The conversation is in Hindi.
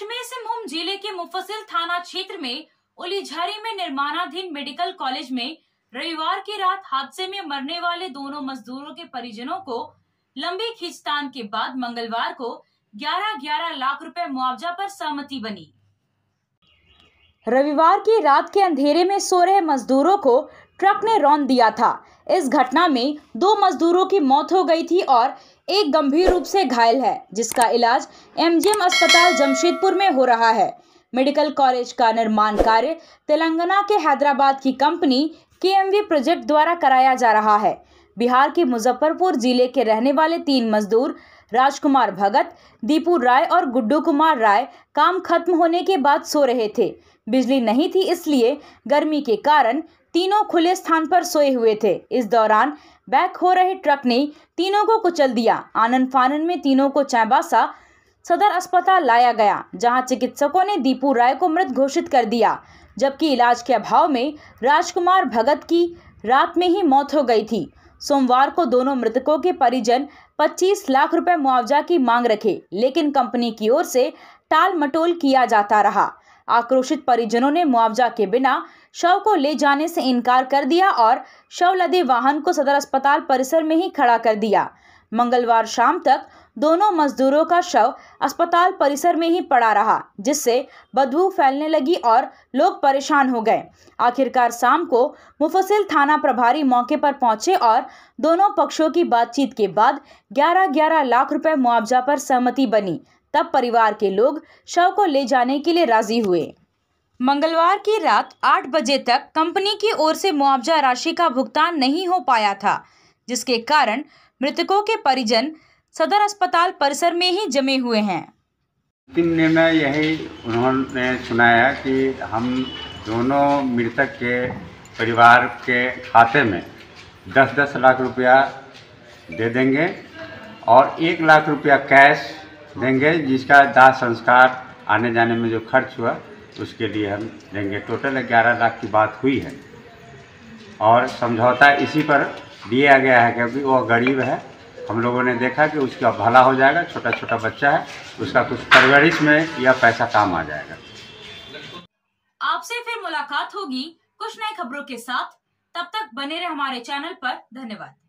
पश्चिमी सिंहभूम जिले के मुफसिल थाना क्षेत्र में उलीझारी में निर्माणाधीन मेडिकल कॉलेज में रविवार की रात हादसे में मरने वाले दोनों मजदूरों के परिजनों को लंबी खींचतान के बाद मंगलवार को 11-11 लाख रुपए मुआवजा पर सहमति बनी रविवार की रात के अंधेरे में सो रहे मजदूरों को ट्रक ने रौन दिया था इस घटना में दो मजदूरों की मौत हो गई थी और एक गंभीर रूप से घायल है जिसका इलाज एमजीएम अस्पताल जमशेदपुर में हो रहा है मेडिकल कॉलेज का निर्माण कार्य तेलंगाना के हैदराबाद की कंपनी के प्रोजेक्ट द्वारा कराया जा रहा है बिहार के मुजफ्फरपुर जिले के रहने वाले तीन मजदूर राजकुमार भगत दीपू राय और गुड्डू कुमार राय काम खत्म होने के बाद सो रहे थे बिजली नहीं थी इसलिए गर्मी के कारण तीनों खुले स्थान पर सोए हुए थे इस दौरान बैक हो रहे ट्रक ने तीनों को कुचल दिया आनंद फानन में तीनों को चैबासा सदर अस्पताल लाया गया जहां चिकित्सकों ने दीपू राय को मृत घोषित कर दिया जबकि इलाज के अभाव में राजकुमार भगत की रात में ही मौत हो गई थी सोमवार को दोनों मृतकों के परिजन 25 लाख रुपए मुआवजा की मांग रखे लेकिन कंपनी की ओर से टाल मटोल किया जाता रहा आक्रोशित परिजनों ने मुआवजा के बिना शव को ले जाने से इनकार कर दिया और शव लदे वाहन को सदर अस्पताल परिसर में ही खड़ा कर दिया मंगलवार शाम तक दोनों मजदूरों का शव अस्पताल परिसर में ही पड़ा रहा जिससे बदबू फैलने लगी और लोग परेशान हो गए आखिरकार शाम को मुफसिल थाना प्रभारी मौके पर पहुंचे और दोनों पक्षों की बातचीत के बाद 11-11 लाख रुपए मुआवजा पर सहमति बनी तब परिवार के लोग शव को ले जाने के लिए राजी हुए मंगलवार की रात आठ बजे तक कंपनी की ओर से मुआवजा राशि का भुगतान नहीं हो पाया था जिसके कारण मृतकों के परिजन सदर अस्पताल परिसर में ही जमे हुए हैं अंतिम निर्णय यही उन्होंने सुनाया कि हम दोनों मृतक के परिवार के खाते में दस दस लाख रुपया दे देंगे और एक लाख रुपया कैश देंगे जिसका दाह संस्कार आने जाने में जो खर्च हुआ उसके लिए हम देंगे टोटल ग्यारह लाख की बात हुई है और समझौता इसी पर दिया गया है कि अभी वह गरीब है हम लोगों ने देखा कि उसका भला हो जाएगा छोटा छोटा बच्चा है उसका कुछ परवरिश में यह पैसा काम आ जाएगा आपसे फिर मुलाकात होगी कुछ नई खबरों के साथ तब तक बने रहे हमारे चैनल पर धन्यवाद